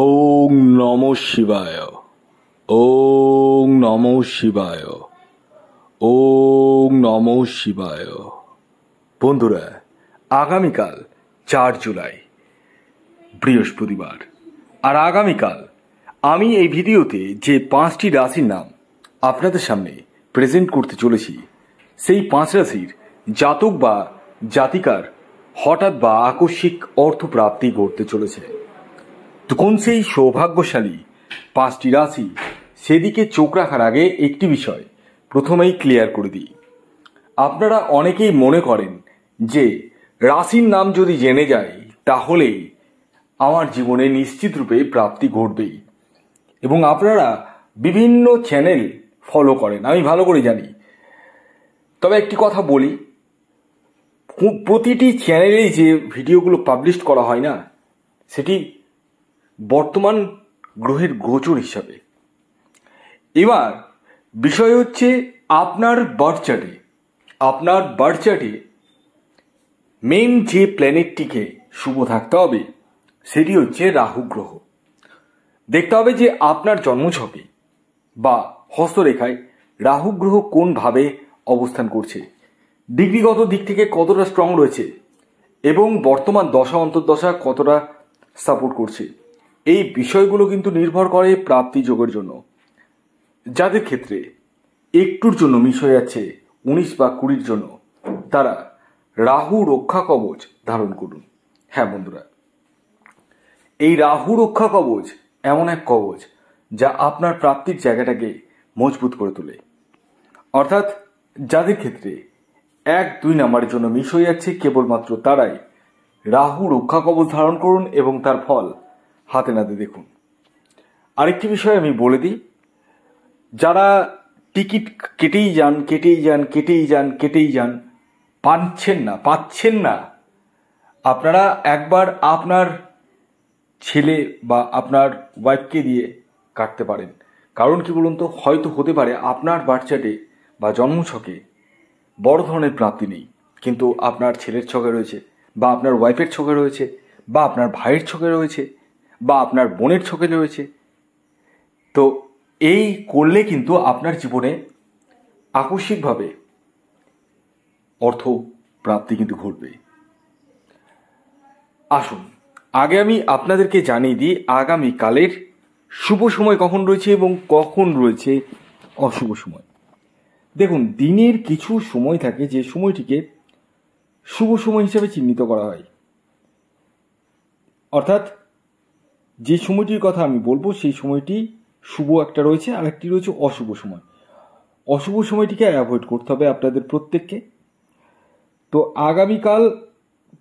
ওং নম শিবায় ওং নম শিবায় ওং নম শিবায় বন্ধুরা আগামীকাল চার জুলাই বৃহস্পতিবার আর আগামীকাল আমি এই ভিডিওতে যে পাঁচটি রাশির নাম আপনাদের সামনে প্রেজেন্ট করতে চলেছি সেই পাঁচ রাশির জাতক বা জাতিকার হঠাৎ বা আকস্মিক অর্থপ্রাপ্তি ঘটতে চলেছে তো কোন সেই সৌভাগ্যশালী পাঁচটি রাশি সেদিকে চোখ রাখার আগে একটি বিষয় প্রথমেই ক্লিয়ার করে দিই আপনারা অনেকেই মনে করেন যে রাশির নাম যদি জেনে যায় তাহলে আমার জীবনে নিশ্চিত রূপে প্রাপ্তি ঘটবেই এবং আপনারা বিভিন্ন চ্যানেল ফলো করেন আমি ভালো করে জানি তবে একটি কথা বলি প্রতিটি চ্যানেলেই যে ভিডিওগুলো পাবলিশ করা হয় না সেটি বর্তমান গ্রহের গোচর হিসাবে এবার বিষয় হচ্ছে আপনার বার্চারে চার্টে আপনার বার্চারে চার্টে মেন যে প্ল্যানেটটিকে শুভ থাকতে হবে সেটি হচ্ছে রাহু গ্রহ দেখতে হবে যে আপনার জন্মছকে বা হস্তরেখায় রাহু গ্রহ কোনভাবে অবস্থান করছে ডিগ্রিগত দিক থেকে কতটা স্ট্রং রয়েছে এবং বর্তমান দশা অন্তর্দশা কতটা সাপোর্ট করছে এই বিষয়গুলো কিন্তু নির্ভর করে প্রাপ্তি যোগের জন্য যাদের ক্ষেত্রে একটুর জন্য মিস হয়ে যাচ্ছে উনিশ বা কুড়ির জন্য তারা রাহু রক্ষা কবচ ধারণ করুন হ্যাঁ বন্ধুরা এই রাহু রক্ষা কবচ এমন এক কবচ যা আপনার প্রাপ্তির জায়গাটাকে মজবুত করে তোলে অর্থাৎ যাদের ক্ষেত্রে এক দুই নাম্বারের জন্য মিস হয়ে যাচ্ছে কেবলমাত্র তারাই রাহু রক্ষা কবচ ধারণ করুন এবং তার ফল হাতে নাতে দেখুন আরেকটি বিষয় আমি বলে দিই যারা টিকিট কেটেই যান কেটেই যান কেটেই যান কেটেই যান পাচ্ছেন না পাচ্ছেন না আপনারা একবার আপনার ছেলে বা আপনার ওয়াইফকে দিয়ে কাটতে পারেন কারণ কি বলুন তো হয়তো হতে পারে আপনার বাচ্চাটে বা জন্মছকে বড় ধরনের প্রাপ্তি নেই কিন্তু আপনার ছেলের ছকে রয়েছে বা আপনার ওয়াইফের ছকে রয়েছে বা আপনার ভাইয়ের ছকে রয়েছে বা আপনার বোনের ছকে রয়েছে তো এই করলে কিন্তু আপনার জীবনে আকস্মিকভাবে অর্থ প্রাপ্তি কিন্তু ঘটবে আসুন আগে আমি আপনাদেরকে জানিয়ে দিই আগামীকালের শুভ সময় কখন রয়েছে এবং কখন রয়েছে অশুভ সময় দেখুন দিনের কিছু সময় থাকে যে সময়টিকে শুভ সময় হিসেবে চিহ্নিত করা হয় অর্থাৎ যে সময়টির কথা আমি বলবো সেই সময়টি শুভ একটা রয়েছে আর একটি রয়েছে অশুভ সময় অশুভ সময়টিকে অ্যাভয়েড করতে হবে আপনাদের প্রত্যেককে তো আগামীকাল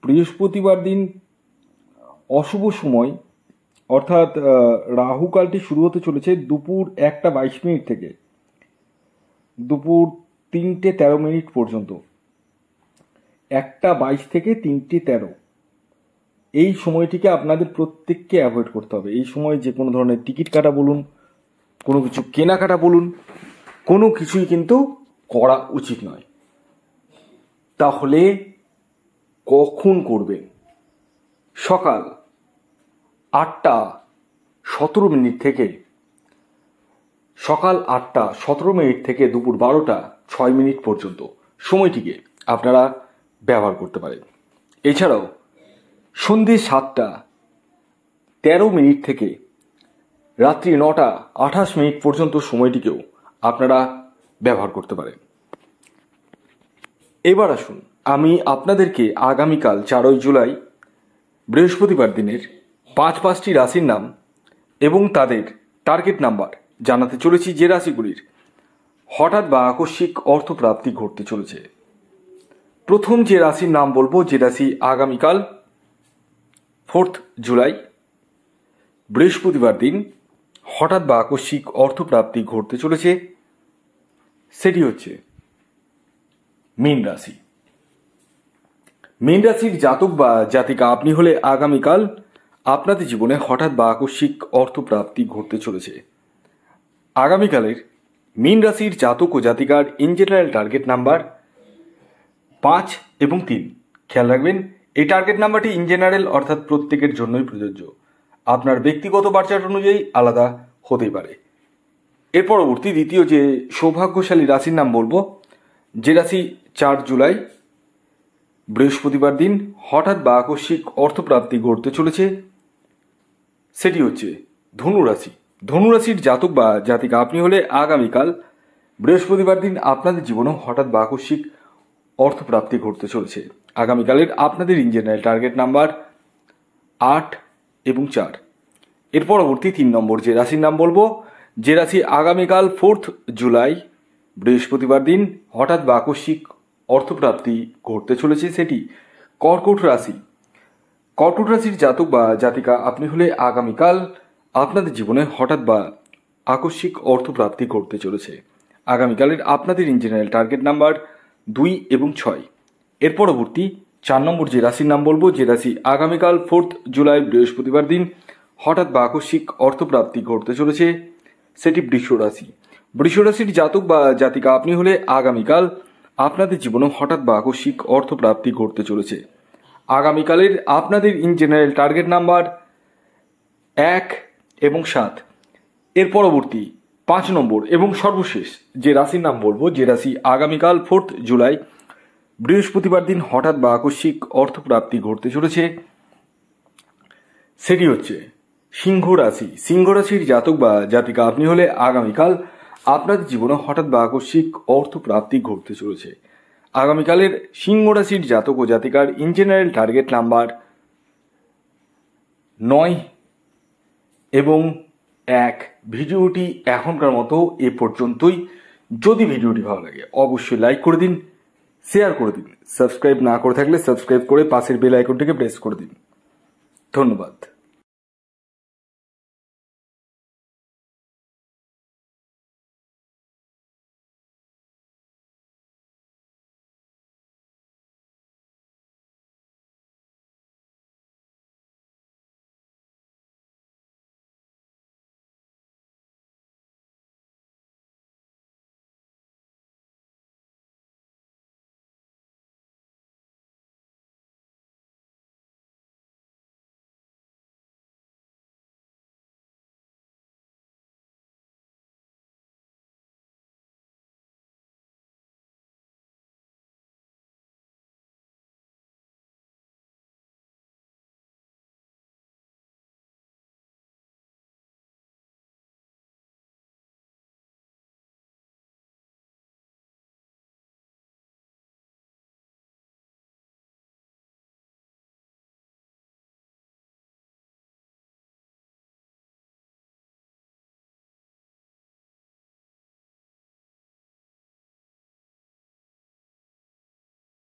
বৃহস্পতিবার দিন অশুভ সময় অর্থাৎ রাহুকালটি শুরু হতে চলেছে দুপুর একটা বাইশ মিনিট থেকে দুপুর তিনটে তেরো মিনিট পর্যন্ত একটা বাইশ থেকে তিনটে তেরো এই সময়টিকে আপনাদের প্রত্যেককে অ্যাভয়েড করতে হবে এই সময় যে কোনো ধরনের টিকিট কাটা বলুন কোনো কিছু কেনাকাটা বলুন কোনো কিছুই কিন্তু করা উচিত নয় তাহলে কখন করবেন সকাল আটটা সতেরো মিনিট থেকে সকাল আটটা সতেরো মিনিট থেকে দুপুর বারোটা ছয় মিনিট পর্যন্ত সময়টিকে আপনারা ব্যবহার করতে পারেন এছাড়াও সন্ধে সাতটা তেরো মিনিট থেকে রাত্রি নটা আঠাশ মিনিট পর্যন্ত সময়টিকেও আপনারা ব্যবহার করতে পারেন এবার আসুন আমি আপনাদেরকে আগামীকাল চারই জুলাই বৃহস্পতিবার দিনের পাঁচ পাঁচটি রাশির নাম এবং তাদের টার্গেট নাম্বার জানাতে চলেছি যে রাশিগুলির হঠাৎ বা আকস্মিক অর্থপ্রাপ্তি ঘটতে চলেছে প্রথম যে রাশির নাম বলবো যে রাশি আগামীকাল ফোর্থ জুলাই বৃহস্পতিবার দিন হঠাৎ বা আকস্মিক অর্থপ্রাপ্তি ঘটতে চলেছে সেটি হচ্ছে মীন রাশি মীন রাশির জাতক বা জাতিকা আপনি হলে আগামীকাল আপনাদের জীবনে হঠাৎ বা আকস্মিক অর্থপ্রাপ্তি ঘটতে চলেছে আগামীকালের মীন রাশির জাতক ও জাতিকার ইন জেনারেল টার্গেট নাম্বার পাঁচ এবং তিন খেয়াল রাখবেন এই টার্গেট নাম্বারটি ইন জেনারেল অর্থাৎ প্রত্যেকের জন্যই প্রযোজ্য আপনার ব্যক্তিগত বার্চার্ট অনুযায়ী আলাদা হতে পারে এর পরবর্তী দ্বিতীয় যে সৌভাগ্যশালী রাশির নাম বলবো যে রাশি চার জুলাই বৃহস্পতিবার দিন হঠাৎ বা আকস্মিক অর্থপ্রাপ্তি ঘটতে চলেছে সেটি হচ্ছে ধনুরাশি ধনুরাশির জাতক বা জাতিকা আপনি হলে আগামীকাল বৃহস্পতিবার দিন আপনাদের জীবনেও হঠাৎ বা আকস্মিক অর্থপ্রাপ্তি ঘটতে চলেছে আগামীকালের আপনাদের ইঞ্জিনিয়ার টার্গেট নাম্বার আট এবং চার এর পরবর্তী তিন নম্বর যে রাশির নাম বলবো যে রাশি আগামীকাল ফোর্থ জুলাই বৃহস্পতিবার দিন হঠাৎ বা আকস্মিক অর্থপ্রাপ্তি ঘটতে চলেছে সেটি কর্কট রাশি কর্কট রাশির জাতক বা জাতিকা আপনি হলে আগামীকাল আপনাদের জীবনে হঠাৎ বা আকস্মিক অর্থপ্রাপ্তি ঘটতে চলেছে আগামীকালের আপনাদের ইঞ্জিনিয়ার টার্গেট নাম্বার দুই এবং ছয় এর পরবর্তী চার নম্বর যে রাশির নাম বলবো যে রাশি আগামীকাল ফোর্থ জুলাই বৃহস্পতিবার দিন হঠাৎ বা আকস্মিক অর্থপ্রাপ্তি ঘটতে চলেছে সেটি বৃষ রাশি বৃষ রাশির জাতক বা জাতিকা আপনি হলে আগামীকাল আপনাদের জীবনে হঠাৎ বা আকস্মিক অর্থপ্রাপ্তি ঘটতে চলেছে আগামীকালের আপনাদের ইন জেনারেল টার্গেট নাম্বার এক এবং সাত এর পরবর্তী পাঁচ নম্বর এবং সর্বশেষ যে রাশির নাম বলবো যে রাশি আগামীকাল ফোর্থ জুলাই বৃহস্পতিবার দিন হঠাৎ বা আকস্মিক অর্থপ্রাপ্তি ঘটতে চলেছে সেটি হচ্ছে সিংহ রাশি সিংহ রাশির জাতক বা জাতিকা আপনি হলে আগামীকাল আপনার জীবনে হঠাৎ বা আকস্মিক অর্থপ্রাপ্তি ঘটতে চলেছে আগামীকালের সিংহ রাশির জাতক ও জাতিকার ইন জেনারেল টার্গেট নাম্বার নয় এবং এক ভিডিওটি এখনকার মতো এ পর্যন্তই যদি ভিডিওটি ভালো লাগে অবশ্যই লাইক করে দিন শেয়ার করে দিন সাবস্ক্রাইব না করে থাকলে সাবস্ক্রাইব করে পাশের বেল আইকনটিকে প্রেস করে দিন ধন্যবাদ